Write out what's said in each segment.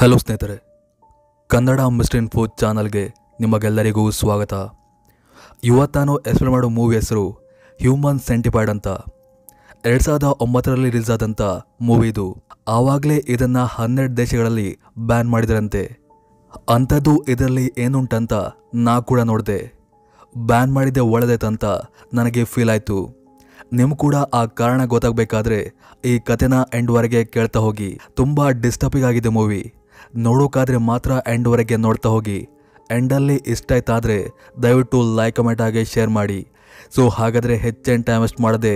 hello ಸ್ನೇಹಿತರೆ Kannada mister info ಚಾನಲ್ಗೆ ನಿಮಗೆಲ್ಲರಿಗೂ ಸ್ವಾಗತ ಇವತ್ತಾನು ಹೆಸರು ಮಾಡೋ ಮೂವಿ ಹೆಸರು ಹ್ಯೂಮನ್ ಸೆಂಟಿಫೈಡ್ ಅಂತ ಎರಡು ಸಾವಿರದ ಒಂಬತ್ತರಲ್ಲಿ ರಿಲೀಸ್ ಆದಂಥ ಮೂವಿ ಇದು ಆವಾಗಲೇ ಇದನ್ನು ಹನ್ನೆರಡು ದೇಶಗಳಲ್ಲಿ ಬ್ಯಾನ್ ಮಾಡಿದರಂತೆ ಅಂಥದ್ದು ಇದರಲ್ಲಿ ಏನುಂಟಂತ ನಾ ಕೂಡ ನೋಡಿದೆ ಬ್ಯಾನ್ ಮಾಡಿದ್ದೆ ಒಳ್ಳೆದಾಯ್ತಂತ ನನಗೆ ಫೀಲ್ ಆಯಿತು ನಿಮ್ ಕೂಡ ಆ ಕಾರಣ ಗೊತ್ತಾಗಬೇಕಾದ್ರೆ ಈ ಕಥೆನ ಎಂಡ್ವರೆಗೆ ಕೇಳ್ತಾ ಹೋಗಿ ತುಂಬ ಡಿಸ್ಟರ್ಬಿಂಗ್ ಆಗಿದೆ ಮೂವಿ ನೋಡೋಕಾದ್ರೆ ಮಾತ್ರ ಎಂಡ್ವರೆಗೆ ನೋಡ್ತಾ ಹೋಗಿ ಎಂಡಲ್ಲಿ ಇಷ್ಟ ಆಯ್ತಾದರೆ ದಯವಿಟ್ಟು ಲೈಕ್ ಕಮೆಂಟ್ ಆಗಿ ಶೇರ್ ಮಾಡಿ ಸೊ ಹಾಗಾದರೆ ಹೆಚ್ಚೇನು ಟೈಮ್ ವೇಸ್ಟ್ ಮಾಡದೆ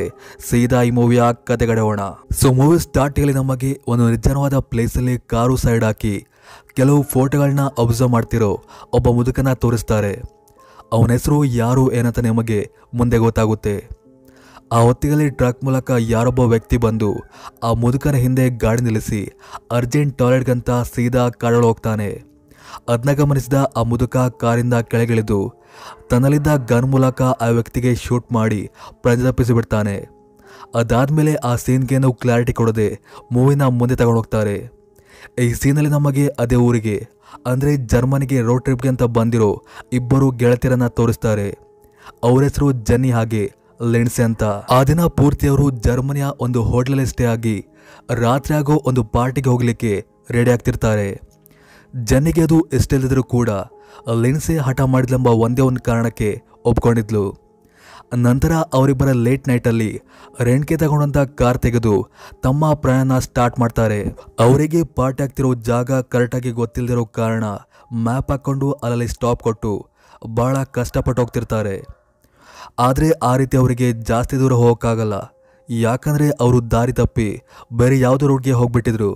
ಸೀದಾ ಈ ಮೂವಿಯ ಕಡೆ ಹೋಣ ಸೊ ಮೂವಿ ಸ್ಟಾರ್ಟಿಂಗಲ್ಲಿ ನಮಗೆ ಒಂದು ನಿರ್ಜನವಾದ ಪ್ಲೇಸಲ್ಲಿ ಕಾರು ಸೈಡ್ ಹಾಕಿ ಕೆಲವು ಫೋಟೋಗಳನ್ನ ಅಬ್ಸರ್ವ್ ಮಾಡ್ತಿರೋ ಒಬ್ಬ ಮುದುಕನ ತೋರಿಸ್ತಾರೆ ಅವನ ಹೆಸರು ಯಾರು ಏನಂತ ನಿಮಗೆ ಮುಂದೆ ಗೊತ್ತಾಗುತ್ತೆ ಆ ಹೊತ್ತಿಗೆ ಟ್ರಕ್ ಮೂಲಕ ಯಾರೊಬ್ಬ ವ್ಯಕ್ತಿ ಬಂದು ಆ ಮುದುಕನ ಹಿಂದೆ ಗಾಡಿ ನಿಲ್ಲಿಸಿ ಅರ್ಜೆಂಟ್ ಟಾಯ್ಲೆಟ್ಗಂತ ಸೀದಾ ಕಾರೊಳ ಹೋಗ್ತಾನೆ ಅದನ್ನ ಗಮನಿಸಿದ ಆ ಮುದುಕ ಕಾರಿಂದ ಕೆಳಗಿಳಿದು ತನ್ನಲ್ಲಿದ್ದ ಗನ್ ಮೂಲಕ ಆ ವ್ಯಕ್ತಿಗೆ ಶೂಟ್ ಮಾಡಿ ಪ್ರಜಾಪಿಸಿಬಿಡ್ತಾನೆ ಮೇಲೆ ಆ ಸೀನ್ಗೆ ನಾವು ಕ್ಲಾರಿಟಿ ಕೊಡದೆ ಮೂವಿನ ಮುಂದೆ ತಗೊಂಡೋಗ್ತಾರೆ ಈ ಸೀನಲ್ಲಿ ನಮಗೆ ಅದೇ ಊರಿಗೆ ಅಂದರೆ ಜರ್ಮನಿಗೆ ರೋಡ್ ಟ್ರಿಪ್ಗೆ ಅಂತ ಬಂದಿರೋ ಇಬ್ಬರು ಗೆಳತಿಯರನ್ನು ತೋರಿಸ್ತಾರೆ ಅವರ ಹೆಸರು ಜನ್ನಿ ಹಾಗೆ ಲಿಂಡ್ಸೆ ಅಂತ ಆ ದಿನ ಪೂರ್ತಿ ಅವರು ಜರ್ಮನಿಯ ಒಂದು ಹೋಟೆಲ್ ಸ್ಟೇ ಆಗಿ ರಾತ್ರಿ ಆಗೋ ಒಂದು ಪಾರ್ಟಿಗೆ ಹೋಗ್ಲಿಕ್ಕೆ ರೆಡಿ ಆಗ್ತಿರ್ತಾರೆ ಜನಿಗೆ ಅದು ಎಷ್ಟೆಲ್ಲದರೂ ಕೂಡ ಲೆನ್ಸೆ ಹಠ ಮಾಡಿದ್ಲೆಂಬ ಒಂದೇ ಒಂದು ಕಾರಣಕ್ಕೆ ಒಪ್ಕೊಂಡಿದ್ಲು ನಂತರ ಅವರಿಬ್ಬರ ಲೇಟ್ ನೈಟಲ್ಲಿ ರೆಂಟ್ಗೆ ತಗೊಂಡಂತ ಕಾರ್ ತೆಗೆದು ತಮ್ಮ ಪ್ರಯಾಣ ಸ್ಟಾರ್ಟ್ ಮಾಡ್ತಾರೆ ಅವರಿಗೆ ಪಾರ್ಟಿ ಆಗ್ತಿರೋ ಜಾಗ ಕರೆಕ್ಟಾಗಿ ಗೊತ್ತಿಲ್ಲದಿರೋ ಕಾರಣ ಮ್ಯಾಪ್ ಹಾಕ್ಕೊಂಡು ಅಲ್ಲಲ್ಲಿ ಸ್ಟಾಪ್ ಕೊಟ್ಟು ಭಾಳ ಕಷ್ಟಪಟ್ಟು ಹೋಗ್ತಿರ್ತಾರೆ ಆದರೆ ಆ ರೀತಿ ಅವರಿಗೆ ಜಾಸ್ತಿ ದೂರ ಹೋಗೋಕ್ಕಾಗಲ್ಲ ಯಾಕಂದರೆ ಅವರು ದಾರಿ ತಪ್ಪಿ ಬೇರೆ ಯಾವುದೋ ರೋಡ್ಗೆ ಹೋಗಿಬಿಟ್ಟಿದ್ರು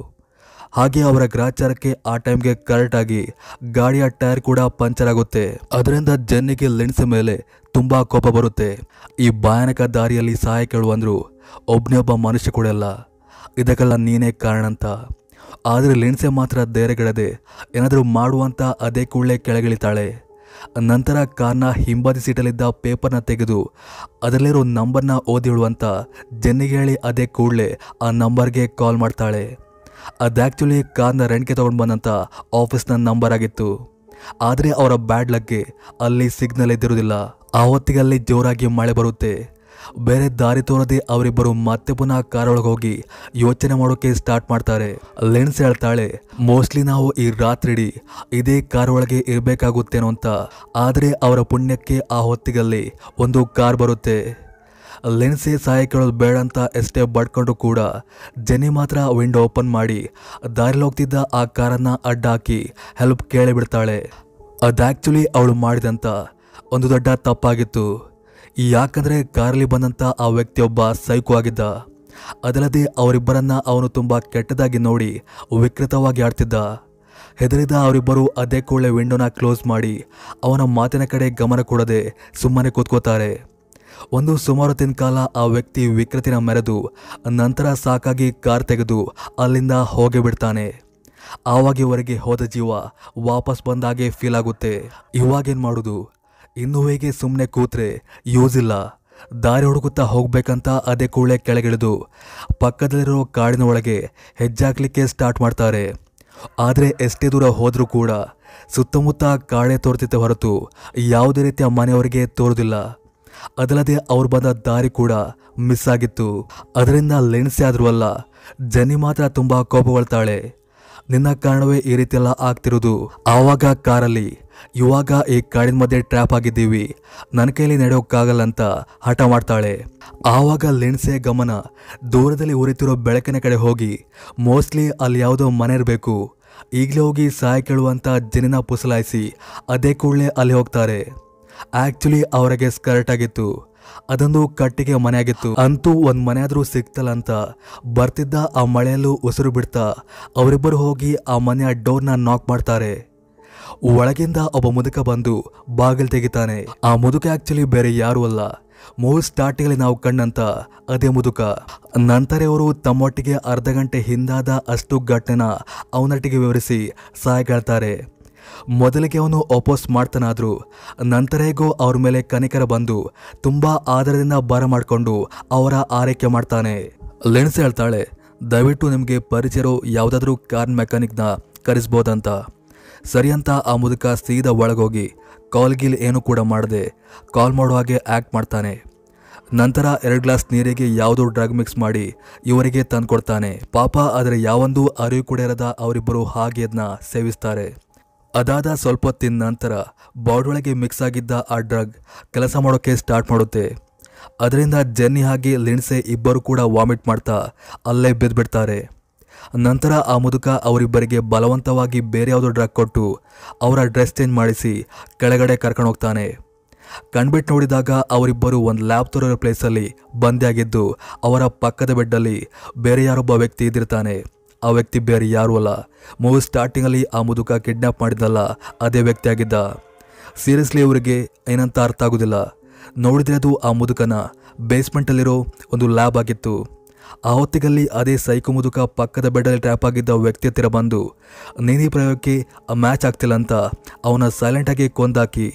ಹಾಗೆ ಅವರ ಗ್ರಾಚಾರಕ್ಕೆ ಆ ಟೈಮ್ಗೆ ಕರೆಕ್ಟಾಗಿ ಗಾಡಿಯ ಟೈರ್ ಕೂಡ ಪಂಚರ್ ಆಗುತ್ತೆ ಅದರಿಂದ ಜನ್ನಿಗೆ ಲೆನ್ಸ್ ಮೇಲೆ ತುಂಬ ಕೋಪ ಬರುತ್ತೆ ಈ ಭಯಾನಕ ದಾರಿಯಲ್ಲಿ ಸಹಾಯ ಕೇಳುವಂದ್ರು ಒಬ್ಬನೇ ಒಬ್ಬ ಮನುಷ್ಯ ಕೂಡ ಅಲ್ಲ ಇದಕ್ಕೆಲ್ಲ ನೀನೇ ಕಾರಣ ಅಂತ ಆದರೆ ಲೆನ್ಸೆ ಮಾತ್ರ ಧೈರ್ಯಗೆಡದೆ ಏನಾದರೂ ಮಾಡುವಂಥ ಅದೇ ಕೂಡಲೇ ಕೆಳಗಿಳಿತಾಳೆ ನಂತರ ಕಾರ್ನ ಹಿಂಬದಿ ಸೀಟಲ್ಲಿದ್ದ ಪೇಪರ್ನ ತೆಗೆದು ಅದರಲ್ಲಿರೋ ನಂಬರ್ನ ಓದಿಳು ಅಂತ ಹೇಳಿ ಅದೇ ಕೂಡಲೇ ಆ ನಂಬರ್ಗೆ ಕಾಲ್ ಮಾಡ್ತಾಳೆ ಅದು ಆ್ಯಕ್ಚುಲಿ ಕಾರ್ನ ರೆಂಟ್ಗೆ ತೊಗೊಂಡು ಬಂದಂಥ ಆಫೀಸ್ನ ನಂಬರ್ ಆಗಿತ್ತು ಆದರೆ ಅವರ ಬ್ಯಾಡ್ ಲಗ್ಗೆ ಅಲ್ಲಿ ಸಿಗ್ನಲ್ ಇದ್ದಿರೋದಿಲ್ಲ ಆ ಹೊತ್ತಿಗೆ ಅಲ್ಲಿ ಜೋರಾಗಿ ಮಳೆ ಬರುತ್ತೆ ಬೇರೆ ದಾರಿ ತೋರದೆ ಅವರಿಬ್ಬರು ಮತ್ತೆ ಪುನಃ ಕಾರೊಳಗೆ ಹೋಗಿ ಯೋಚನೆ ಮಾಡೋಕೆ ಸ್ಟಾರ್ಟ್ ಮಾಡ್ತಾರೆ ಲೆನ್ಸ್ ಹೇಳ್ತಾಳೆ ಮೋಸ್ಟ್ಲಿ ನಾವು ಈ ರಾತ್ರಿಡಿ ಇದೇ ಕಾರ್ ಒಳಗೆ ಇರಬೇಕಾಗುತ್ತೇನೋ ಅಂತ ಆದರೆ ಅವರ ಪುಣ್ಯಕ್ಕೆ ಆ ಹೊತ್ತಿಗಲ್ಲಿ ಒಂದು ಕಾರ್ ಬರುತ್ತೆ ಲೆನ್ಸೆ ಸಹಾಯ ಕೇಳೋದು ಬೇಡ ಅಂತ ಎಷ್ಟೇ ಬಡ್ಕೊಂಡು ಕೂಡ ಜನಿ ಮಾತ್ರ ವಿಂಡೋ ಓಪನ್ ಮಾಡಿ ಹೋಗ್ತಿದ್ದ ಆ ಕಾರನ್ನು ಅಡ್ಡಾಕಿ ಹೆಲ್ಪ್ ಕೇಳಿ ಬಿಡ್ತಾಳೆ ಅದು ಆ್ಯಕ್ಚುಲಿ ಅವಳು ಮಾಡಿದಂಥ ಒಂದು ದೊಡ್ಡ ತಪ್ಪಾಗಿತ್ತು ಯಾಕಂದರೆ ಕಾರಲ್ಲಿ ಬಂದಂಥ ಆ ವ್ಯಕ್ತಿಯೊಬ್ಬ ಸೈಕೋ ಆಗಿದ್ದ ಅದಲ್ಲದೆ ಅವರಿಬ್ಬರನ್ನ ಅವನು ತುಂಬ ಕೆಟ್ಟದಾಗಿ ನೋಡಿ ವಿಕೃತವಾಗಿ ಆಡ್ತಿದ್ದ ಹೆದರಿದ ಅವರಿಬ್ಬರು ಅದೇ ಕೂಡಲೇ ವಿಂಡೋನ ಕ್ಲೋಸ್ ಮಾಡಿ ಅವನ ಮಾತಿನ ಕಡೆ ಗಮನ ಕೊಡದೆ ಸುಮ್ಮನೆ ಕೂತ್ಕೋತಾರೆ ಒಂದು ಸುಮಾರು ದಿನ ಕಾಲ ಆ ವ್ಯಕ್ತಿ ವಿಕೃತಿನ ಮೆರೆದು ನಂತರ ಸಾಕಾಗಿ ಕಾರ್ ತೆಗೆದು ಅಲ್ಲಿಂದ ಬಿಡ್ತಾನೆ ಆವಾಗಿವರೆಗೆ ಹೋದ ಜೀವ ವಾಪಸ್ ಬಂದಾಗೆ ಫೀಲ್ ಆಗುತ್ತೆ ಇವಾಗೇನು ಮಾಡೋದು ಇನ್ನು ಹೇಗೆ ಸುಮ್ಮನೆ ಕೂತ್ರೆ ಯೂಸ್ ಇಲ್ಲ ದಾರಿ ಹುಡುಕುತ್ತಾ ಹೋಗ್ಬೇಕಂತ ಅದೇ ಕೂಡಲೇ ಕೆಳಗಿಳಿದು ಪಕ್ಕದಲ್ಲಿರೋ ಕಾಡಿನ ಒಳಗೆ ಹೆಜ್ಜಾಕ್ಲಿಕ್ಕೆ ಸ್ಟಾರ್ಟ್ ಮಾಡ್ತಾರೆ ಆದರೆ ಎಷ್ಟೇ ದೂರ ಹೋದರೂ ಕೂಡ ಸುತ್ತಮುತ್ತ ಕಾಳೆ ತೋರ್ತಿತ್ತು ಹೊರತು ಯಾವುದೇ ರೀತಿಯ ಮನೆಯವರಿಗೆ ತೋರುದಿಲ್ಲ ಅದಲ್ಲದೆ ಅವ್ರು ಬಂದ ದಾರಿ ಕೂಡ ಮಿಸ್ ಆಗಿತ್ತು ಅದರಿಂದ ಲೆನ್ಸ್ ಆದರೂ ಅಲ್ಲ ಜನಿ ಮಾತ್ರ ತುಂಬ ಕೋಪಗೊಳ್ತಾಳೆ ನಿನ್ನ ಕಾರಣವೇ ಈ ರೀತಿ ಎಲ್ಲ ಆಗ್ತಿರೋದು ಆವಾಗ ಕಾರಲ್ಲಿ ಇವಾಗ ಈ ಕಾಡಿನ ಮಧ್ಯೆ ಟ್ರ್ಯಾಪ್ ಆಗಿದ್ದೀವಿ ನನ್ನ ಕೈಲಿ ನಡೆಯೋಕ್ಕಾಗಲ್ಲ ಅಂತ ಹಠ ಮಾಡ್ತಾಳೆ ಆವಾಗ ಲೆಣ್ಸೆ ಗಮನ ದೂರದಲ್ಲಿ ಉರಿತಿರೋ ಬೆಳಕಿನ ಕಡೆ ಹೋಗಿ ಮೋಸ್ಟ್ಲಿ ಅಲ್ಲಿ ಯಾವುದೋ ಮನೆ ಇರಬೇಕು ಈಗಲೇ ಹೋಗಿ ಸಹಾಯ ಕೇಳುವಂಥ ಜನಿನ ಪುಸಲಾಯಿಸಿ ಅದೇ ಕೂಡಲೇ ಅಲ್ಲಿ ಹೋಗ್ತಾರೆ ಆ್ಯಕ್ಚುಲಿ ಅವರಿಗೆ ಸ್ಕರ್ಟ್ ಆಗಿತ್ತು ಅದೊಂದು ಕಟ್ಟಿಗೆ ಮನೆಯಾಗಿತ್ತು ಅಂತೂ ಒಂದು ಮನೆಯಾದರೂ ಸಿಗ್ತಲ್ಲ ಅಂತ ಬರ್ತಿದ್ದ ಆ ಮಳೆಯಲ್ಲೂ ಉಸಿರು ಬಿಡ್ತಾ ಅವರಿಬ್ಬರು ಹೋಗಿ ಆ ಮನೆಯ ಡೋರ್ನ ನಾಕ್ ಮಾಡ್ತಾರೆ ಒಳಗಿಂದ ಒಬ್ಬ ಮುದುಕ ಬಂದು ಬಾಗಿಲು ತೆಗಿತಾನೆ ಆ ಮುದುಕ ಆಕ್ಚುಲಿ ಬೇರೆ ಯಾರೂ ಅಲ್ಲ ಮೂರು ಸ್ಟಾರ್ಟಿಂಗಲ್ಲಿ ನಾವು ಕಣ್ಣಂತ ಅದೇ ಮುದುಕ ನಂತರ ಅವರು ತಮ್ಮೊಟ್ಟಿಗೆ ಅರ್ಧ ಗಂಟೆ ಹಿಂದಾದ ಅಷ್ಟು ಘಟನೆನ ಅವನೊಟ್ಟಿಗೆ ವಿವರಿಸಿ ಸಹಾಯ ಕೇಳ್ತಾರೆ ಮೊದಲಿಗೆ ಅವನು ಅಪೋಸ್ ಮಾಡ್ತಾನಾದ್ರೂ ನಂತರೇಗೋ ಅವ್ರ ಮೇಲೆ ಕನಿಕರ ಬಂದು ತುಂಬ ಆಧಾರದಿಂದ ಬಾರ ಮಾಡಿಕೊಂಡು ಅವರ ಆರೈಕೆ ಮಾಡ್ತಾನೆ ಲೆನ್ಸ್ ಹೇಳ್ತಾಳೆ ದಯವಿಟ್ಟು ನಿಮಗೆ ಪರಿಚಯರು ಯಾವುದಾದ್ರೂ ಕಾರ್ ಮೆಕ್ಯಾನಿಕ್ನ ಕರೆಸ್ಬೋದಂತ ಸರಿ ಅಂತ ಆ ಮುದುಕ ಸೀದಾ ಒಳಗೋಗಿ ಕಾಲ್ಗಿಲ್ ಏನು ಕೂಡ ಮಾಡದೆ ಕಾಲ್ ಮಾಡೋ ಹಾಗೆ ಆ್ಯಕ್ಟ್ ಮಾಡ್ತಾನೆ ನಂತರ ಎರಡು ಗ್ಲಾಸ್ ನೀರಿಗೆ ಯಾವುದೋ ಡ್ರಗ್ ಮಿಕ್ಸ್ ಮಾಡಿ ಇವರಿಗೆ ತಂದು ಕೊಡ್ತಾನೆ ಪಾಪ ಆದರೆ ಯಾವೊಂದು ಅರಿವು ಕೂಡ ಇರದ ಅವರಿಬ್ಬರು ಹಾಗೆ ಅದನ್ನ ಸೇವಿಸ್ತಾರೆ ಅದಾದ ಸ್ವಲ್ಪ ಹೊತ್ತಿನ ನಂತರ ಬಾಡೊಳಗೆ ಮಿಕ್ಸ್ ಆಗಿದ್ದ ಆ ಡ್ರಗ್ ಕೆಲಸ ಮಾಡೋಕ್ಕೆ ಸ್ಟಾರ್ಟ್ ಮಾಡುತ್ತೆ ಅದರಿಂದ ಜೆನ್ನಿ ಹಾಗೆ ಲಿಣ್ಸೆ ಇಬ್ಬರು ಕೂಡ ವಾಮಿಟ್ ಮಾಡ್ತಾ ಅಲ್ಲೇ ಬಿದ್ದುಬಿಡ್ತಾರೆ ನಂತರ ಆ ಮುದುಕ ಅವರಿಬ್ಬರಿಗೆ ಬಲವಂತವಾಗಿ ಬೇರೆ ಯಾವುದೋ ಡ್ರಗ್ ಕೊಟ್ಟು ಅವರ ಡ್ರೆಸ್ ಚೇಂಜ್ ಮಾಡಿಸಿ ಕೆಳಗಡೆ ಕರ್ಕೊಂಡು ಹೋಗ್ತಾನೆ ಕಣ್ಬಿಟ್ಟು ನೋಡಿದಾಗ ಅವರಿಬ್ಬರು ಒಂದು ಲ್ಯಾಬ್ ತೋರೋ ಪ್ಲೇಸಲ್ಲಿ ಬಂದಿಯಾಗಿದ್ದು ಅವರ ಪಕ್ಕದ ಬೆಡ್ಡಲ್ಲಿ ಬೇರೆ ಯಾರೊಬ್ಬ ವ್ಯಕ್ತಿ ಇದ್ದಿರ್ತಾನೆ ಆ ವ್ಯಕ್ತಿ ಬೇರೆ ಯಾರೂ ಅಲ್ಲ ಮೂವಿ ಸ್ಟಾರ್ಟಿಂಗಲ್ಲಿ ಆ ಮುದುಕ ಕಿಡ್ನಾಪ್ ಮಾಡಿದ್ದಲ್ಲ ಅದೇ ವ್ಯಕ್ತಿ ಆಗಿದ್ದ ಸೀರಿಯಸ್ಲಿ ಅವರಿಗೆ ಏನಂತ ಅರ್ಥ ಆಗೋದಿಲ್ಲ ನೋಡಿದರೆ ಅದು ಆ ಮುದುಕನ ಬೇಸ್ಮೆಂಟಲ್ಲಿರೋ ಒಂದು ಲ್ಯಾಬ್ ಆಗಿತ್ತು ಆ ಹೊತ್ತಿಗಲ್ಲಿ ಅದೇ ಸೈಕು ಮುದುಕ ಪಕ್ಕದ ಬೆಡ್ಡಲ್ಲಿ ಟ್ಯಾಪ್ ಆಗಿದ್ದ ವ್ಯಕ್ತಿ ಹತ್ತಿರ ಬಂದು ನೀನಿ ಪ್ರಯೋಗಕ್ಕೆ ಮ್ಯಾಚ್ ಆಗ್ತಿಲ್ಲ ಅಂತ ಅವನ ಸೈಲೆಂಟಾಗಿ ಕೊಂದಾಕಿ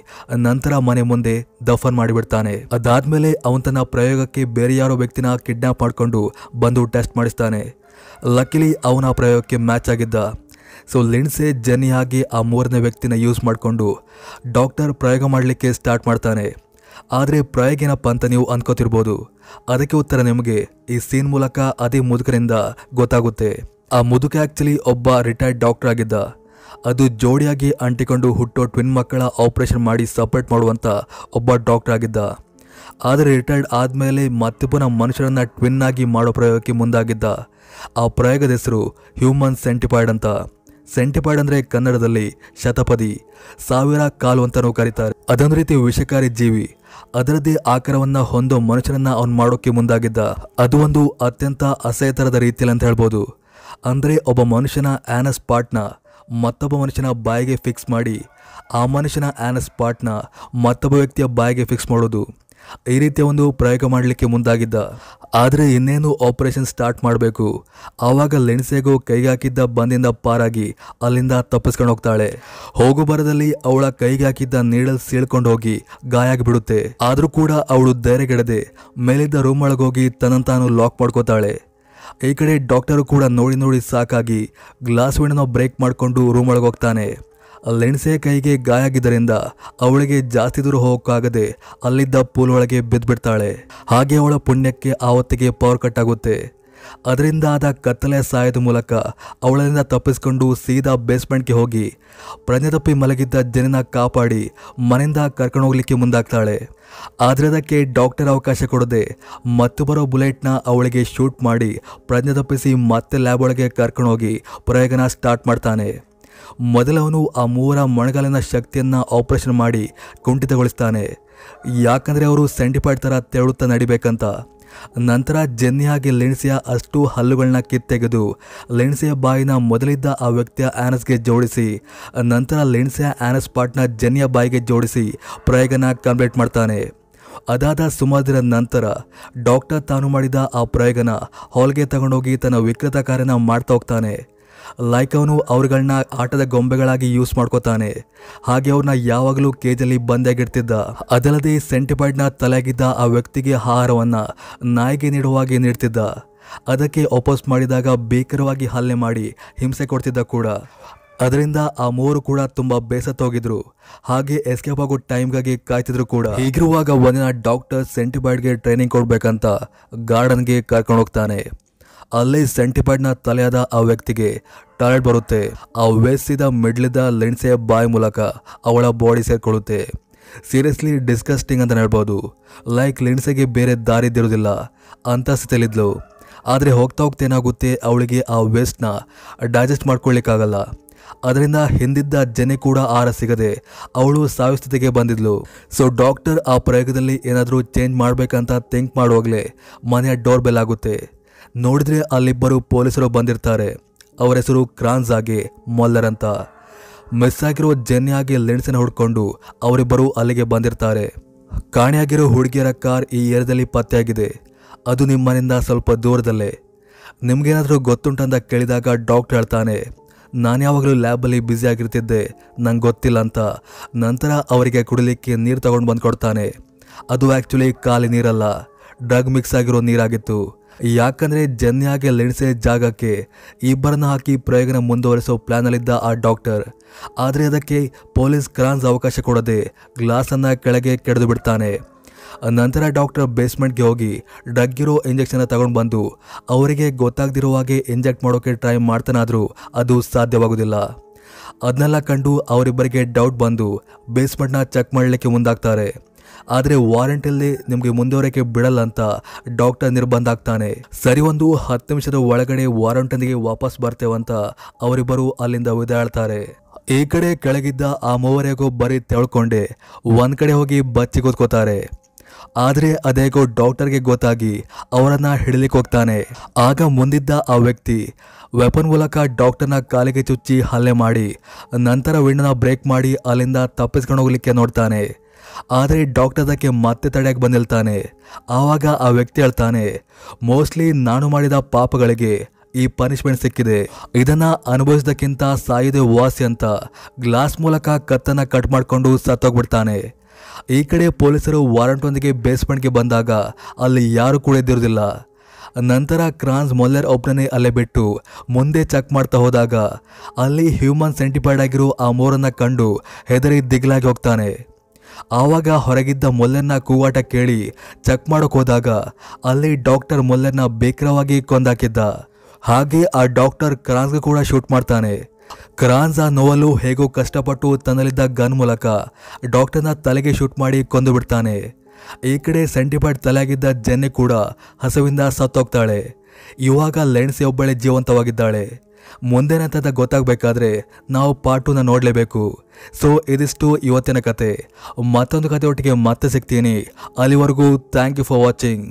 ನಂತರ ಮನೆ ಮುಂದೆ ದಫನ್ ಮಾಡಿಬಿಡ್ತಾನೆ ಅದಾದಮೇಲೆ ಅವನ ತನ್ನ ಪ್ರಯೋಗಕ್ಕೆ ಬೇರೆ ಯಾರೋ ವ್ಯಕ್ತಿನ ಕಿಡ್ನಾಪ್ ಮಾಡಿಕೊಂಡು ಬಂದು ಟೆಸ್ಟ್ ಮಾಡಿಸ್ತಾನೆ ಲಕ್ಕಿಲಿ ಅವನ ಪ್ರಯೋಗಕ್ಕೆ ಮ್ಯಾಚ್ ಆಗಿದ್ದ ಸೊ ಜನಿ ಆಗಿ ಆ ಮೂರನೇ ವ್ಯಕ್ತಿನ ಯೂಸ್ ಮಾಡಿಕೊಂಡು ಡಾಕ್ಟರ್ ಪ್ರಯೋಗ ಮಾಡಲಿಕ್ಕೆ ಸ್ಟಾರ್ಟ್ ಮಾಡ್ತಾನೆ ಆದರೆ ಪ್ರಯೋಗ ಏನಪ್ಪ ಅಂತ ನೀವು ಅಂದ್ಕೋತಿರ್ಬೋದು ಅದಕ್ಕೆ ಉತ್ತರ ನಿಮಗೆ ಈ ಸೀನ್ ಮೂಲಕ ಅದೇ ಮುದುಕರಿಂದ ಗೊತ್ತಾಗುತ್ತೆ ಆ ಮುದುಕ ಆ್ಯಕ್ಚುಲಿ ಒಬ್ಬ ರಿಟೈರ್ಡ್ ಡಾಕ್ಟರ್ ಆಗಿದ್ದ ಅದು ಜೋಡಿಯಾಗಿ ಅಂಟಿಕೊಂಡು ಹುಟ್ಟೋ ಟ್ವಿನ್ ಮಕ್ಕಳ ಆಪರೇಷನ್ ಮಾಡಿ ಸಪ್ರೇಟ್ ಮಾಡುವಂಥ ಒಬ್ಬ ಡಾಕ್ಟರ್ ಆಗಿದ್ದ ಆದರೆ ರಿಟೈರ್ಡ್ ಆದಮೇಲೆ ಮತ್ತೆ ಪುನಃ ಮನುಷ್ಯರನ್ನು ಟ್ವಿನ್ ಆಗಿ ಮಾಡೋ ಪ್ರಯೋಗಕ್ಕೆ ಮುಂದಾಗಿದ್ದ ಆ ಪ್ರಯೋಗದ ಹೆಸರು ಹ್ಯೂಮನ್ ಸೆಂಟಿಪೈಡ್ ಅಂತ ಸೆಂಟಿಪೈಡ್ ಅಂದರೆ ಕನ್ನಡದಲ್ಲಿ ಶತಪದಿ ಸಾವಿರ ಕಾಲು ಅಂತಲೂ ಕರೀತಾರೆ ಅದೊಂದು ರೀತಿ ವಿಷಕಾರಿ ಜೀವಿ ಅದರದ್ದೇ ಆಕಾರವನ್ನು ಹೊಂದೋ ಮನುಷ್ಯನನ್ನು ಅವನು ಮಾಡೋಕ್ಕೆ ಮುಂದಾಗಿದ್ದ ಅದು ಒಂದು ಅತ್ಯಂತ ಅಸಹ್ಯತರದ ರೀತಿಯಲ್ಲಿ ಅಂತ ಹೇಳ್ಬೋದು ಅಂದರೆ ಒಬ್ಬ ಮನುಷ್ಯನ ಆ್ಯನಸ್ ಪಾರ್ಟ್ನ ಮತ್ತೊಬ್ಬ ಮನುಷ್ಯನ ಬಾಯಿಗೆ ಫಿಕ್ಸ್ ಮಾಡಿ ಆ ಮನುಷ್ಯನ ಆ್ಯನಸ್ ಪಾರ್ಟ್ನ ಮತ್ತೊಬ್ಬ ವ್ಯಕ್ತಿಯ ಬಾಯಿಗೆ ಫಿಕ್ಸ್ ಮಾಡೋದು ಈ ರೀತಿಯ ಒಂದು ಪ್ರಯೋಗ ಮಾಡಲಿಕ್ಕೆ ಮುಂದಾಗಿದ್ದ ಆದರೆ ಇನ್ನೇನು ಆಪರೇಷನ್ ಸ್ಟಾರ್ಟ್ ಮಾಡಬೇಕು ಆವಾಗ ಲೆಣಸೆಗೂ ಕೈಗಾಕಿದ್ದ ಬಂದಿಂದ ಪಾರಾಗಿ ಅಲ್ಲಿಂದ ತಪ್ಪಿಸ್ಕೊಂಡು ಹೋಗ್ತಾಳೆ ಹೋಗು ಬರದಲ್ಲಿ ಅವಳ ಕೈಗಾಕಿದ್ದ ನೀಡಲ್ ಸೀಳ್ಕೊಂಡು ಹೋಗಿ ಗಾಯ ಆಗಿಬಿಡುತ್ತೆ ಆದರೂ ಕೂಡ ಅವಳು ಧೈರ್ಯಗೆಡದೆ ಮೇಲಿದ್ದ ರೂಮ್ ಒಳಗೋಗಿ ತನ್ನಂತಾನು ಲಾಕ್ ಮಾಡ್ಕೋತಾಳೆ ಈ ಕಡೆ ಡಾಕ್ಟರು ಕೂಡ ನೋಡಿ ನೋಡಿ ಸಾಕಾಗಿ ಗ್ಲಾಸ್ ವಿಂಡೋನ ಬ್ರೇಕ್ ಮಾಡಿಕೊಂಡು ರೂಮ್ ಒಳಗೆ ಹೋಗ್ತಾನೆ ಲೆಣಸೆ ಕೈಗೆ ಗಾಯಾಗಿದ್ದರಿಂದ ಅವಳಿಗೆ ಜಾಸ್ತಿ ದೂರ ಹೋಗೋಕ್ಕಾಗದೆ ಅಲ್ಲಿದ್ದ ಪೂಲ್ ಒಳಗೆ ಬಿದ್ದುಬಿಡ್ತಾಳೆ ಹಾಗೆ ಅವಳ ಪುಣ್ಯಕ್ಕೆ ಆ ಹೊತ್ತಿಗೆ ಪವರ್ ಕಟ್ ಆಗುತ್ತೆ ಅದರಿಂದ ಆದ ಕತ್ತಲೆ ಸಾಯದ ಮೂಲಕ ಅವಳಿಂದ ತಪ್ಪಿಸಿಕೊಂಡು ಸೀದಾ ಬೇಸ್ಮೆಂಟ್ಗೆ ಹೋಗಿ ಪ್ರಜ್ಞೆ ತಪ್ಪಿ ಮಲಗಿದ್ದ ಜನನ ಕಾಪಾಡಿ ಮನೆಯಿಂದ ಕರ್ಕೊಂಡು ಹೋಗ್ಲಿಕ್ಕೆ ಮುಂದಾಗ್ತಾಳೆ ಆದರೆ ಅದಕ್ಕೆ ಡಾಕ್ಟರ್ ಅವಕಾಶ ಕೊಡದೆ ಮತ್ತೊಬ್ಬರ ಬುಲೆಟ್ನ ಅವಳಿಗೆ ಶೂಟ್ ಮಾಡಿ ಪ್ರಜ್ಞೆ ತಪ್ಪಿಸಿ ಮತ್ತೆ ಲ್ಯಾಬ್ ಒಳಗೆ ಕರ್ಕೊಂಡೋಗಿ ಪ್ರಯೋಗನ ಸ್ಟಾರ್ಟ್ ಮಾಡ್ತಾನೆ ಮೊದಲವನು ಆ ಮೂರ ಮೊಣಗಾಲಿನ ಶಕ್ತಿಯನ್ನು ಆಪರೇಷನ್ ಮಾಡಿ ಕುಂಠಿತಗೊಳಿಸ್ತಾನೆ ಯಾಕಂದರೆ ಅವರು ಸೆಂಟಿಫೈಡ್ ಥರ ತೆರಳುತ್ತಾ ನಡಿಬೇಕಂತ ನಂತರ ಜೆನ್ನಿಯಾಗಿ ಲೆನ್ಸಿಯ ಅಷ್ಟು ಹಲ್ಲುಗಳನ್ನ ಕಿತ್ತೆಗೆದು ಲೆಣಸಿಯ ಬಾಯಿನ ಮೊದಲಿದ್ದ ಆ ವ್ಯಕ್ತಿಯ ಆನಸ್ಗೆ ಜೋಡಿಸಿ ನಂತರ ಲೆಣಸಿಯ ಆ್ಯನಸ್ ಪಾರ್ಟ್ನ ಜೆನ್ನಿಯ ಬಾಯಿಗೆ ಜೋಡಿಸಿ ಪ್ರಯೋಗನ ಕಂಪ್ಲೀಟ್ ಮಾಡ್ತಾನೆ ಅದಾದ ಸುಮಾರು ನಂತರ ಡಾಕ್ಟರ್ ತಾನು ಮಾಡಿದ ಆ ಪ್ರಯೋಗನ ಹಾಲ್ಗೆ ತಗೊಂಡೋಗಿ ತನ್ನ ವಿಕೃತ ಕಾರ್ಯನ ಮಾಡ್ತಾ ಹೋಗ್ತಾನೆ ಲೈಕ್ ಅವನು ಅವ್ರುಗಳನ್ನ ಆಟದ ಗೊಂಬೆಗಳಾಗಿ ಯೂಸ್ ಮಾಡ್ಕೋತಾನೆ ಹಾಗೆ ಅವ್ರನ್ನ ಯಾವಾಗಲೂ ಕೇಜಲ್ಲಿ ಬಂದಾಗಿಡ್ತಿದ್ದ ಅದಲ್ಲದೆ ನ ತಲೆಗಿದ್ದ ಆ ವ್ಯಕ್ತಿಗೆ ಆಹಾರವನ್ನ ನಾಯಿಗೆ ನೀಡುವಾಗೆ ನೀಡ್ತಿದ್ದ ಅದಕ್ಕೆ ವಾಪಸ್ ಮಾಡಿದಾಗ ಬೇಕರವಾಗಿ ಹಲ್ಲೆ ಮಾಡಿ ಹಿಂಸೆ ಕೊಡ್ತಿದ್ದ ಕೂಡ ಅದರಿಂದ ಆ ಮೂರು ಕೂಡ ತುಂಬಾ ಬೇಸತ್ತೋಗಿದ್ರು ಹಾಗೆ ಎಸ್ಕೇಪ್ ಆಗೋ ಟೈಮ್ಗಾಗಿ ಕಾಯ್ತಿದ್ರು ಕೂಡ ಹೀಗಿರುವಾಗ ಒಂದಿನ ಡಾಕ್ಟರ್ ಸೆಂಟಿಬೈಡ್ಗೆ ಟ್ರೈನಿಂಗ್ ಕೊಡ್ಬೇಕಂತ ಗಾರ್ಡನ್ಗೆ ಕರ್ಕೊಂಡು ಹೋಗ್ತಾನೆ ಅಲ್ಲಿ ಸೆಂಟಿಪೈಡ್ನ ತಲೆಯಾದ ಆ ವ್ಯಕ್ತಿಗೆ ಟಾಯ್ಲೆಟ್ ಬರುತ್ತೆ ಆ ವೇಸಿದ ಮಿಡ್ಲಿದ್ದ ಲೆನ್ಸೆಯ ಬಾಯ್ ಮೂಲಕ ಅವಳ ಬಾಡಿ ಸೇರಿಕೊಳ್ಳುತ್ತೆ ಸೀರಿಯಸ್ಲಿ ಡಿಸ್ಕಸ್ಟಿಂಗ್ ಅಂತ ಹೇಳ್ಬೋದು ಲೈಕ್ ಲೆನ್ಸೆಗೆ ಬೇರೆ ದಾರಿ ಇದ್ದಿರೋದಿಲ್ಲ ಅಂತ ಸ್ಥಿತಿಯಲ್ಲಿದ್ಲು ಆದರೆ ಹೋಗ್ತಾ ಏನಾಗುತ್ತೆ ಅವಳಿಗೆ ಆ ವೇಸ್ಟ್ನ ಡೈಜೆಸ್ಟ್ ಮಾಡ್ಕೊಳ್ಳಿಕ್ಕಾಗಲ್ಲ ಅದರಿಂದ ಹಿಂದಿದ್ದ ಜನೆ ಕೂಡ ಆಹಾರ ಸಿಗದೆ ಅವಳು ಸಾವಿಸ್ಥಿತಿಗೆ ಬಂದಿದ್ಲು ಸೊ ಡಾಕ್ಟರ್ ಆ ಪ್ರಯೋಗದಲ್ಲಿ ಏನಾದರೂ ಚೇಂಜ್ ಮಾಡಬೇಕಂತ ಥಿಂಕ್ ಮಾಡುವಾಗಲೇ ಮನೆಯ ಡೋರ್ ಬೆಲ್ ಆಗುತ್ತೆ ನೋಡಿದ್ರೆ ಅಲ್ಲಿಬ್ಬರು ಪೊಲೀಸರು ಬಂದಿರ್ತಾರೆ ಅವರ ಹೆಸರು ಕ್ರಾನ್ಸ್ ಆಗಿ ಮೊಲ್ಲರ್ ಅಂತ ಮಿಸ್ ಆಗಿರೋ ಆಗಿ ಲೆನ್ಸನ್ನು ಹುಡ್ಕೊಂಡು ಅವರಿಬ್ಬರು ಅಲ್ಲಿಗೆ ಬಂದಿರ್ತಾರೆ ಕಾಣೆಯಾಗಿರೋ ಹುಡುಗಿಯರ ಕಾರ್ ಈ ಏರಿಯಾದಲ್ಲಿ ಪತ್ತೆಯಾಗಿದೆ ಅದು ನಿಮ್ಮನಿಂದ ಸ್ವಲ್ಪ ದೂರದಲ್ಲೇ ನಿಮಗೇನಾದರೂ ಗೊತ್ತುಂಟಂತ ಕೇಳಿದಾಗ ಡಾಕ್ಟರ್ ಹೇಳ್ತಾನೆ ನಾನು ಯಾವಾಗಲೂ ಲ್ಯಾಬಲ್ಲಿ ಆಗಿರ್ತಿದ್ದೆ ನಂಗೆ ಗೊತ್ತಿಲ್ಲ ಅಂತ ನಂತರ ಅವರಿಗೆ ಕುಡಿಲಿಕ್ಕೆ ನೀರು ತಗೊಂಡು ಬಂದು ಕೊಡ್ತಾನೆ ಅದು ಆ್ಯಕ್ಚುಲಿ ಖಾಲಿ ನೀರಲ್ಲ ಡ್ರಗ್ ಮಿಕ್ಸ್ ಆಗಿರೋ ನೀರಾಗಿತ್ತು ಯಾಕಂದರೆ ಜನ್ಯಾಗೆ ಲೆಣಸೆ ಜಾಗಕ್ಕೆ ಇಬ್ಬರನ್ನ ಹಾಕಿ ಪ್ರಯೋಗನ ಮುಂದುವರಿಸೋ ಪ್ಲ್ಯಾನಲ್ಲಿದ್ದ ಆ ಡಾಕ್ಟರ್ ಆದರೆ ಅದಕ್ಕೆ ಪೊಲೀಸ್ ಕ್ರಾನ್ಸ್ ಅವಕಾಶ ಕೊಡದೆ ಗ್ಲಾಸನ್ನು ಕೆಳಗೆ ಕೆಡದು ಬಿಡ್ತಾನೆ ನಂತರ ಡಾಕ್ಟರ್ ಬೇಸ್ಮೆಂಟ್ಗೆ ಹೋಗಿ ಡಗ್ಗಿರೋ ಇಂಜೆಕ್ಷನ್ನ ತಗೊಂಡು ಬಂದು ಅವರಿಗೆ ಗೊತ್ತಾಗದಿರೋ ಹಾಗೆ ಇಂಜೆಕ್ಟ್ ಮಾಡೋಕ್ಕೆ ಟ್ರೈ ಮಾಡ್ತಾನಾದರೂ ಅದು ಸಾಧ್ಯವಾಗೋದಿಲ್ಲ ಅದನ್ನೆಲ್ಲ ಕಂಡು ಅವರಿಬ್ಬರಿಗೆ ಡೌಟ್ ಬಂದು ಬೇಸ್ಮೆಂಟ್ನ ಚೆಕ್ ಮಾಡಲಿಕ್ಕೆ ಮುಂದಾಗ್ತಾರೆ ಆದರೆ ವಾರೆಂಟ್ ನಿಮಗೆ ಮುಂದುವರಿಕೆ ಬಿಡಲ್ಲ ಅಂತ ಡಾಕ್ಟರ್ ನಿರ್ಬಂಧ ಆಗ್ತಾನೆ ಸರಿ ಒಂದು ಹತ್ತು ನಿಮಿಷದ ಒಳಗಡೆ ವಾರೆಂಟ್ ವಾಪಸ್ ಬರ್ತೇವಂತ ಅವರಿಬ್ಬರು ಅಲ್ಲಿಂದ ಉದಾಳ್ತಾರೆ ಈ ಕಡೆ ಕೆಳಗಿದ್ದ ಆ ಮೂವರೆಗೂ ಬರೀ ತೆಳ್ಕೊಂಡೆ ಒಂದ್ ಕಡೆ ಹೋಗಿ ಬಚ್ಚಿ ಕೂತ್ಕೋತಾರೆ ಆದರೆ ಅದೇಗೋ ಡಾಕ್ಟರ್ಗೆ ಗೊತ್ತಾಗಿ ಅವರನ್ನ ಹಿಡಲಿಕ್ಕೆ ಹೋಗ್ತಾನೆ ಆಗ ಮುಂದಿದ್ದ ಆ ವ್ಯಕ್ತಿ ವೆಪನ್ ಮೂಲಕ ಡಾಕ್ಟರ್ನ ಕಾಲಿಗೆ ಚುಚ್ಚಿ ಹಲ್ಲೆ ಮಾಡಿ ನಂತರ ವಿಂಡನ ಬ್ರೇಕ್ ಮಾಡಿ ಅಲ್ಲಿಂದ ತಪ್ಪಿಸ್ಕೊಂಡು ಹೋಗ್ಲಿಕ್ಕೆ ನೋಡ್ತಾನೆ ಆದರೆ ಡಾಕ್ಟರ್ ಅದಕ್ಕೆ ಮತ್ತೆ ತಡೆಯಕ್ಕೆ ಬಂದಿಲ್ತಾನೆ ಆವಾಗ ಆ ವ್ಯಕ್ತಿ ಹೇಳ್ತಾನೆ ಮೋಸ್ಟ್ಲಿ ನಾನು ಮಾಡಿದ ಪಾಪಗಳಿಗೆ ಈ ಪನಿಷ್ಮೆಂಟ್ ಸಿಕ್ಕಿದೆ ಇದನ್ನ ಅನುಭವಿಸಿದಕ್ಕಿಂತ ಸಾಯಿದೆ ವಾಸಿ ಅಂತ ಗ್ಲಾಸ್ ಮೂಲಕ ಕತ್ತನ್ನು ಕಟ್ ಮಾಡಿಕೊಂಡು ಸತ್ತೋಗ್ಬಿಡ್ತಾನೆ ಈ ಕಡೆ ಪೊಲೀಸರು ಒಂದಿಗೆ ಬೇಸ್ಮೆಂಟ್ಗೆ ಬಂದಾಗ ಅಲ್ಲಿ ಯಾರು ಕೂಡ ಇದ್ದಿರೋದಿಲ್ಲ ನಂತರ ಕ್ರಾನ್ಸ್ ಮೊಲ್ಲರ್ ಒಬ್ಬನೇ ಅಲ್ಲೇ ಬಿಟ್ಟು ಮುಂದೆ ಚೆಕ್ ಮಾಡ್ತಾ ಹೋದಾಗ ಅಲ್ಲಿ ಹ್ಯೂಮನ್ ಸೆಂಟಿಫೈಡ್ ಆಗಿರೋ ಆ ಮೋರನ್ನು ಕಂಡು ಹೆದರಿ ದಿಗ್ಲಾಗಿ ಹೋಗ್ತಾನೆ ಆವಾಗ ಹೊರಗಿದ್ದ ಮೊಲ್ಲನ್ನ ಕೂವಾಟ ಕೇಳಿ ಚೆಕ್ ಹೋದಾಗ ಅಲ್ಲಿ ಡಾಕ್ಟರ್ ಮೊಲ್ಲನ್ನ ಬೇಕರವಾಗಿ ಕೊಂದಾಕಿದ್ದ ಹಾಗೆ ಆ ಡಾಕ್ಟರ್ ಕ್ರಾನ್ಸ್ಗೆ ಕೂಡ ಶೂಟ್ ಮಾಡ್ತಾನೆ ಕ್ರಾನ್ಸ್ ಆ ನೋವಲು ಹೇಗೋ ಕಷ್ಟಪಟ್ಟು ತನ್ನಲ್ಲಿದ್ದ ಗನ್ ಮೂಲಕ ಡಾಕ್ಟರ್ನ ತಲೆಗೆ ಶೂಟ್ ಮಾಡಿ ಕೊಂದು ಬಿಡ್ತಾನೆ ಈ ಕಡೆ ಸೆಂಟಿಫೈಡ್ ತಲೆಯಾಗಿದ್ದ ಜೆನ್ನಿ ಕೂಡ ಹಸುವಿಂದ ಸತ್ತೋಗ್ತಾಳೆ ಇವಾಗ ಲೆಣ್ಸಿ ಒಬ್ಬಳೆ ಜೀವಂತವಾಗಿದ್ದಾಳೆ ಮುಂದೇನಂತದ ಗೊತ್ತಾಗಬೇಕಾದ್ರೆ ನಾವು ಪಾರ್ಟ್ ಟೂನ ನೋಡಲೇಬೇಕು ಸೊ ಇದಿಷ್ಟು ಇವತ್ತಿನ ಕತೆ ಮತ್ತೊಂದು ಕತೆ ಒಟ್ಟಿಗೆ ಮತ್ತೆ ಸಿಗ್ತೀನಿ ಅಲ್ಲಿವರೆಗೂ ಥ್ಯಾಂಕ್ ಯು ಫಾರ್ ವಾಚಿಂಗ್